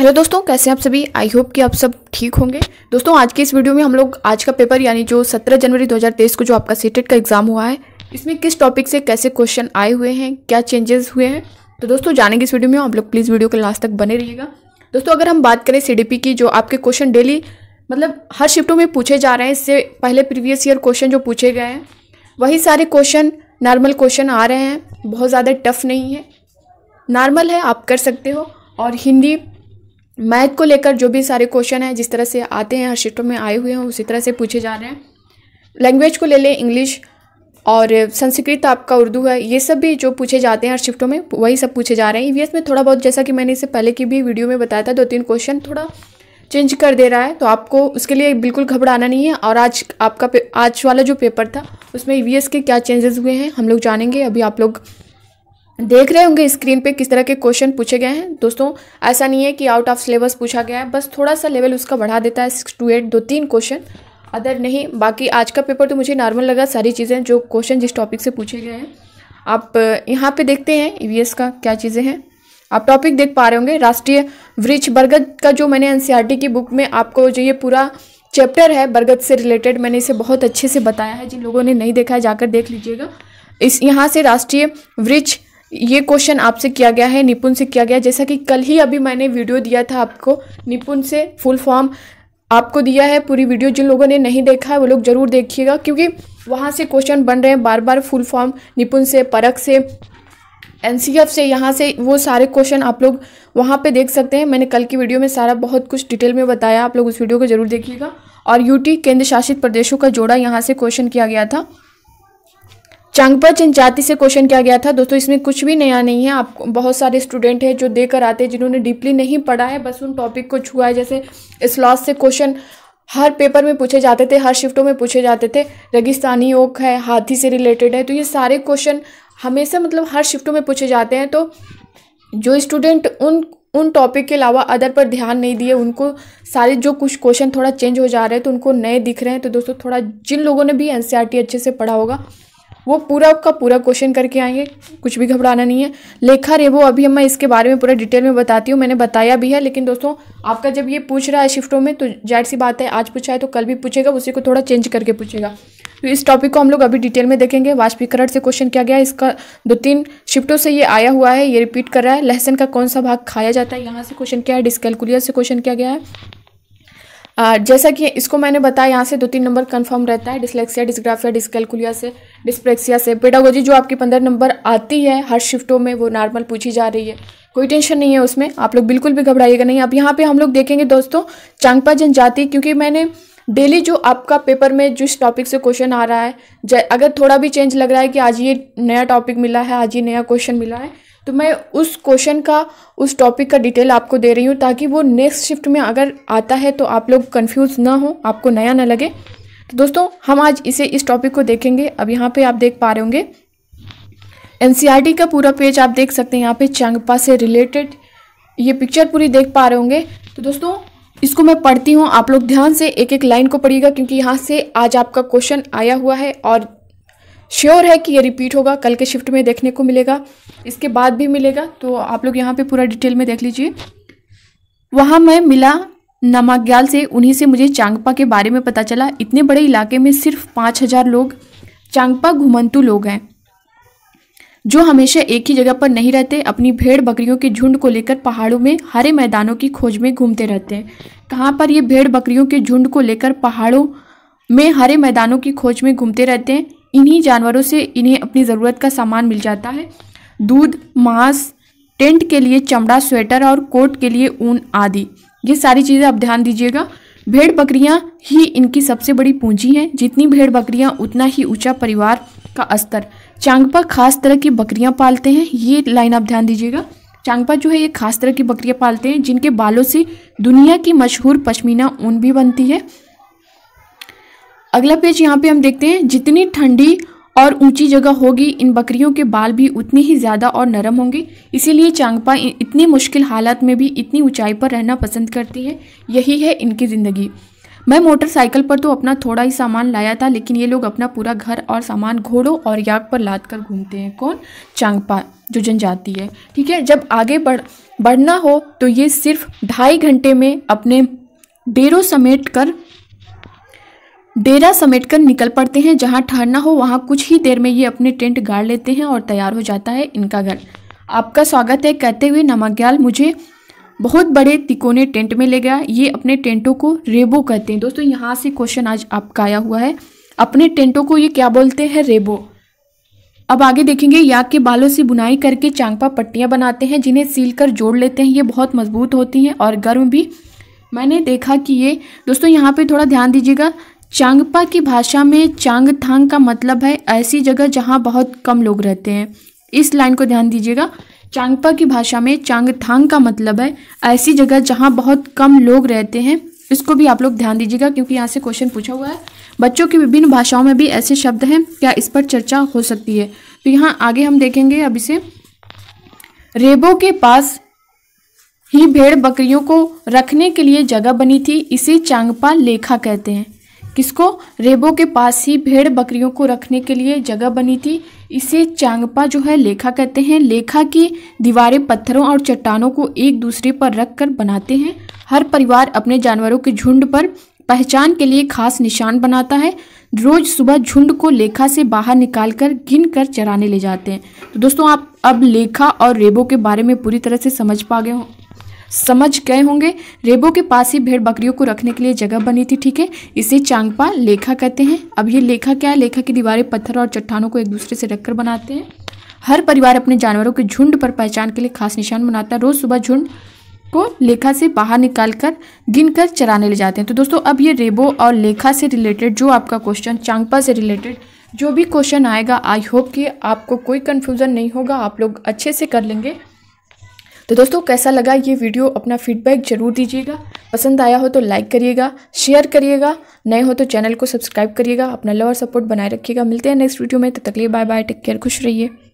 hello दोस्तों कैसे हैं आप सभी आई होप कि आप सब ठीक होंगे दोस्तों आज के इस वीडियो में हम लोग आज का पेपर यानी जो 17 जनवरी 2023 को जो आपका सीटेट e का एग्ज़ाम हुआ है इसमें किस टॉपिक से कैसे क्वेश्चन आए हुए हैं क्या चेंजेस हुए हैं तो दोस्तों जानेंगे इस वीडियो में आप लोग प्लीज़ वीडियो के लास्ट तक बने रहिएगा दोस्तों अगर हम बात करें सी की जो आपके क्वेश्चन डेली मतलब हर शिफ्टों में पूछे जा रहे हैं इससे पहले प्रीवियस ईयर क्वेश्चन जो पूछे गए हैं वही सारे क्वेश्चन नॉर्मल क्वेश्चन आ रहे हैं बहुत ज़्यादा टफ नहीं है नॉर्मल है आप कर सकते हो और हिंदी मैथ को लेकर जो भी सारे क्वेश्चन हैं जिस तरह से आते हैं हर शिफ्ट में आए हुए हैं उसी तरह से पूछे जा रहे हैं लैंग्वेज को ले लें इंग्लिश और संस्कृत आपका उर्दू है ये सब भी जो पूछे जाते हैं हर शिफ्टों में वही सब पूछे जा रहे हैं ई e में थोड़ा बहुत जैसा कि मैंने इसे पहले की भी वीडियो में बताया था दो तीन क्वेश्चन थोड़ा चेंज कर दे रहा है तो आपको उसके लिए बिल्कुल घबराना नहीं है और आज आपका आज वाला जो पेपर था उसमें ई e के क्या चेंजेस हुए हैं हम लोग जानेंगे अभी आप लोग देख रहे होंगे स्क्रीन पे किस तरह के क्वेश्चन पूछे गए हैं दोस्तों ऐसा नहीं है कि आउट ऑफ सिलेबस पूछा गया है बस थोड़ा सा लेवल उसका बढ़ा देता है सिक्स टू एट दो तीन क्वेश्चन अदर नहीं बाकी आज का पेपर तो मुझे नॉर्मल लगा सारी चीज़ें जो क्वेश्चन जिस टॉपिक से पूछे गए हैं आप यहाँ पे देखते हैं ई e का क्या चीज़ें हैं आप टॉपिक देख पा रहे होंगे राष्ट्रीय वृक्ष बरगद का जो मैंने एन e की बुक में आपको जो ये पूरा चैप्टर है बरगद से रिलेटेड मैंने इसे बहुत अच्छे से बताया है जिन लोगों ने नहीं देखा है जाकर देख लीजिएगा इस यहाँ से राष्ट्रीय वृक्ष ये क्वेश्चन आपसे किया गया है निपुण से किया गया जैसा कि कल ही अभी मैंने वीडियो दिया था आपको निपुण से फुल फॉर्म आपको दिया है पूरी वीडियो जिन लोगों ने नहीं देखा है वो लोग जरूर देखिएगा क्योंकि वहाँ से क्वेश्चन बन रहे हैं बार बार फुल फॉर्म निपुण से परख से एन से यहाँ से वो सारे क्वेश्चन आप लोग वहाँ पे देख सकते हैं मैंने कल की वीडियो में सारा बहुत कुछ डिटेल में बताया आप लोग उस वीडियो को जरूर देखिएगा और यूटी केंद्र शासित प्रदेशों का जोड़ा यहाँ से क्वेश्चन किया गया था चांगपा जनजाति से क्वेश्चन किया गया था दोस्तों इसमें कुछ भी नया नहीं है आप बहुत सारे स्टूडेंट हैं जो देकर आते हैं जिन्होंने डीपली नहीं पढ़ा है बस उन टॉपिक को छुआ है जैसे लॉस से क्वेश्चन हर पेपर में पूछे जाते थे हर शिफ्टों में पूछे जाते थे रेगिस्तानी ओक है हाथी से रिलेटेड है तो ये सारे क्वेश्चन हमेशा मतलब हर शिफ्टों में पूछे जाते हैं तो जो स्टूडेंट उन उन टॉपिक के अलावा अदर पर ध्यान नहीं दिए उनको सारे जो कुछ क्वेश्चन थोड़ा चेंज हो जा रहे हैं तो उनको नए दिख रहे हैं तो दोस्तों थोड़ा जिन लोगों ने भी एन e अच्छे से पढ़ा होगा वो पूरा का पूरा क्वेश्चन करके आएंगे कुछ भी घबराना नहीं है लेखा रेबो अभी मैं इसके बारे में पूरा डिटेल में बताती हूँ मैंने बताया भी है लेकिन दोस्तों आपका जब ये पूछ रहा है शिफ्टों में तो जाहिर सी बात है आज पूछा है तो कल भी पूछेगा उसी को थोड़ा चेंज करके पूछेगा तो इस टॉपिक को हम लोग अभी डिटेल में देखेंगे वाष्पीकरण से क्वेश्चन किया गया इसका दो तीन शिफ्टों से ये आया हुआ है ये रिपीट कर रहा है लहसन का कौन सा भाग खाया जाता है यहाँ से क्वेश्चन किया है डिस्कैलकुलियर से क्वेश्चन किया गया है जैसा कि इसको मैंने बताया यहाँ से दो तीन नंबर कन्फर्म रहता है डिसलेक्सिया डिस्ग्राफिया डिस्कैलकुलिया से डिस्प्रेक्सिया से पेडागोजी जो आपकी पंद्रह नंबर आती है हर शिफ्टों में वो नॉर्मल पूछी जा रही है कोई टेंशन नहीं है उसमें आप लोग बिल्कुल भी घबराइएगा नहीं अब यहाँ पे हम लोग देखेंगे दोस्तों चांगपा जनजाति क्योंकि मैंने डेली जो आपका पेपर में जिस टॉपिक से क्वेश्चन आ रहा है अगर थोड़ा भी चेंज लग रहा है कि आज ये नया टॉपिक मिला है आज ये नया क्वेश्चन मिला है तो मैं उस क्वेश्चन का उस टॉपिक का डिटेल आपको दे रही हूँ ताकि वो नेक्स्ट शिफ्ट में अगर आता है तो आप लोग कन्फ्यूज ना हो आपको नया ना लगे तो दोस्तों हम आज इसे इस टॉपिक को देखेंगे अब यहाँ पे आप देख पा रहे होंगे एन e का पूरा पेज आप देख सकते हैं यहाँ पे चंगपा से रिलेटेड ये पिक्चर पूरी देख पा रहे होंगे तो दोस्तों इसको मैं पढ़ती हूँ आप लोग ध्यान से एक एक लाइन को पढ़िएगा क्योंकि यहाँ से आज आपका क्वेश्चन आया हुआ है और श्योर है कि ये रिपीट होगा कल के शिफ्ट में देखने को मिलेगा इसके बाद भी मिलेगा तो आप लोग यहाँ पे पूरा डिटेल में देख लीजिए वहाँ मैं मिला नमाग्याल से उन्हीं से मुझे चांगपा के बारे में पता चला इतने बड़े इलाके में सिर्फ पाँच हज़ार लोग चांगपा घुमंतु लोग हैं जो हमेशा एक ही जगह पर नहीं रहते अपनी भेड़ बकरियों के झुंड को लेकर पहाड़ों में हरे मैदानों की खोज में घूमते रहते हैं कहाँ पर ये भेड़ बकरियों के झुंड को लेकर पहाड़ों में हरे मैदानों की खोज में घूमते रहते हैं इन्हीं जानवरों से इन्हें अपनी ज़रूरत का सामान मिल जाता है दूध मांस टेंट के लिए चमड़ा स्वेटर और कोट के लिए ऊन आदि ये सारी चीज़ें आप ध्यान दीजिएगा भेड़ बकरियाँ ही इनकी सबसे बड़ी पूंजी हैं जितनी भेड़ बकरियाँ उतना ही ऊंचा परिवार का स्तर चांगपा खास तरह की बकरियाँ पालते हैं ये लाइन आप ध्यान दीजिएगा चांगपा जो है ये खास तरह की बकरियाँ पालते हैं जिनके बालों से दुनिया की मशहूर पश्मीना ऊन भी बनती है अगला पेज यहाँ पे हम देखते हैं जितनी ठंडी और ऊंची जगह होगी इन बकरियों के बाल भी उतनी ही ज़्यादा और नरम होंगे इसीलिए चांगपा इतनी मुश्किल हालात में भी इतनी ऊंचाई पर रहना पसंद करती है यही है इनकी ज़िंदगी मैं मोटरसाइकिल पर तो अपना थोड़ा ही सामान लाया था लेकिन ये लोग अपना पूरा घर और सामान घोड़ों और याक पर लाद कर घूमते हैं कौन चांगपा जो जनजाति है ठीक है जब आगे बढ़ बढ़ना हो तो ये सिर्फ ढाई घंटे में अपने डेरों समेट कर डेरा समेटकर निकल पड़ते हैं जहाँ ठहरना हो वहाँ कुछ ही देर में ये अपने टेंट गाड़ लेते हैं और तैयार हो जाता है इनका घर आपका स्वागत है कहते हुए नमाग्याल मुझे बहुत बड़े तिकोने टेंट में ले गया ये अपने टेंटों को रेबो कहते हैं दोस्तों यहाँ से क्वेश्चन आज आपका आया हुआ है अपने टेंटों को ये क्या बोलते हैं रेबो अब आगे देखेंगे याक के बालों से बुनाई करके चांगपा पट्टियाँ बनाते हैं जिन्हें सील कर जोड़ लेते हैं ये बहुत मजबूत होती हैं और गर्म भी मैंने देखा कि ये दोस्तों यहाँ पे थोड़ा ध्यान दीजिएगा चांगपा की भाषा में चांगथांग का मतलब है ऐसी जगह जहाँ बहुत कम लोग रहते हैं इस लाइन को ध्यान दीजिएगा चांगपा की भाषा में चांगथांग का मतलब है ऐसी जगह जहाँ बहुत कम लोग रहते हैं इसको भी आप लोग ध्यान दीजिएगा क्योंकि यहाँ से क्वेश्चन पूछा हुआ है बच्चों की विभिन्न भाषाओं में भी ऐसे शब्द हैं क्या इस पर चर्चा हो सकती है तो यहाँ आगे हम देखेंगे अब इसे रेबो के पास ही भेड़ बकरियों को रखने के लिए जगह बनी थी इसे चांगपा लेखा कहते हैं किसको रेबो के पास ही भेड़ बकरियों को रखने के लिए जगह बनी थी इसे चांगपा जो है लेखा कहते हैं लेखा की दीवारें पत्थरों और चट्टानों को एक दूसरे पर रख कर बनाते हैं हर परिवार अपने जानवरों के झुंड पर पहचान के लिए खास निशान बनाता है रोज सुबह झुंड को लेखा से बाहर निकाल कर घिन कर चराने ले जाते हैं तो दोस्तों आप अब लेखा और रेबो के बारे में पूरी तरह से समझ पा गए हो समझ गए होंगे रेबो के पास ही भेड़ बकरियों को रखने के लिए जगह बनी थी ठीक है इसे चांगपा लेखा कहते हैं अब ये लेखा क्या है लेखा की दीवारें पत्थर और चट्टानों को एक दूसरे से रखकर बनाते हैं हर परिवार अपने जानवरों के झुंड पर पहचान के लिए खास निशान बनाता है रोज सुबह झुंड को लेखा से बाहर निकाल कर गिन कर चराने ले जाते हैं तो दोस्तों अब ये रेबो और लेखा से रिलेटेड जो आपका क्वेश्चन चांगपा से रिलेटेड जो भी क्वेश्चन आएगा आई होप कि आपको कोई कन्फ्यूज़न नहीं होगा आप लोग अच्छे से कर लेंगे तो दोस्तों कैसा लगा ये वीडियो अपना फीडबैक जरूर दीजिएगा पसंद आया हो तो लाइक करिएगा शेयर करिएगा नए हो तो चैनल को सब्सक्राइब करिएगा अपना लव और सपोर्ट बनाए रखिएगा मिलते हैं नेक्स्ट वीडियो में तब तो तकलीफ बाय बाय टेक केयर खुश रहिए